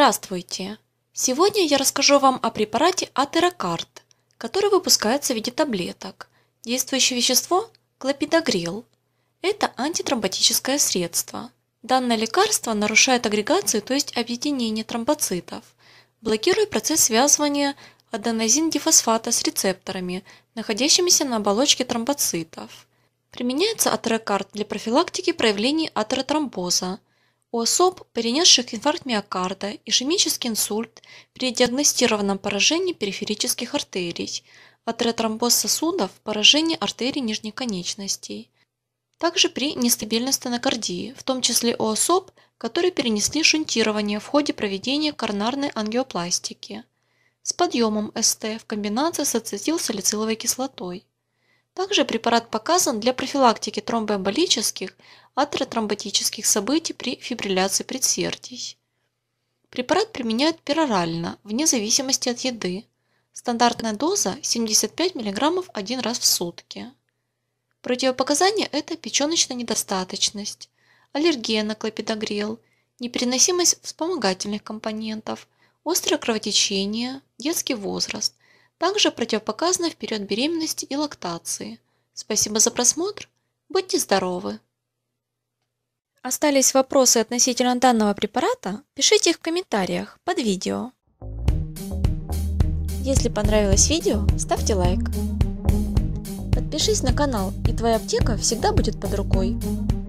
Здравствуйте! Сегодня я расскажу вам о препарате Атерокарт, который выпускается в виде таблеток. Действующее вещество – клопидогрел. Это антитромботическое средство. Данное лекарство нарушает агрегацию, то есть объединение тромбоцитов, блокируя процесс связывания аденозин-дифосфата с рецепторами, находящимися на оболочке тромбоцитов. Применяется атерокарт для профилактики проявлений атеротромбоза – у особ, перенесших инфаркт миокарда, ишемический инсульт при диагностированном поражении периферических артерий, атеротромбоз сосудов, поражение артерий нижних конечностей. Также при нестабильной стенокардии, в том числе у особ, которые перенесли шунтирование в ходе проведения коронарной ангиопластики с подъемом СТ в комбинации с ацетилсалициловой кислотой. Также препарат показан для профилактики тромбоэмболических, атеротромботических событий при фибрилляции предсердий. Препарат применяют перорально, вне зависимости от еды. Стандартная доза 75 мг один раз в сутки. Противопоказания – это печеночная недостаточность, аллергия на клопидогрел, непереносимость вспомогательных компонентов, острое кровотечение, детский возраст – также противопоказано в период беременности и лактации. Спасибо за просмотр. Будьте здоровы! Остались вопросы относительно данного препарата? Пишите их в комментариях под видео. Если понравилось видео, ставьте лайк. Подпишись на канал, и твоя аптека всегда будет под рукой.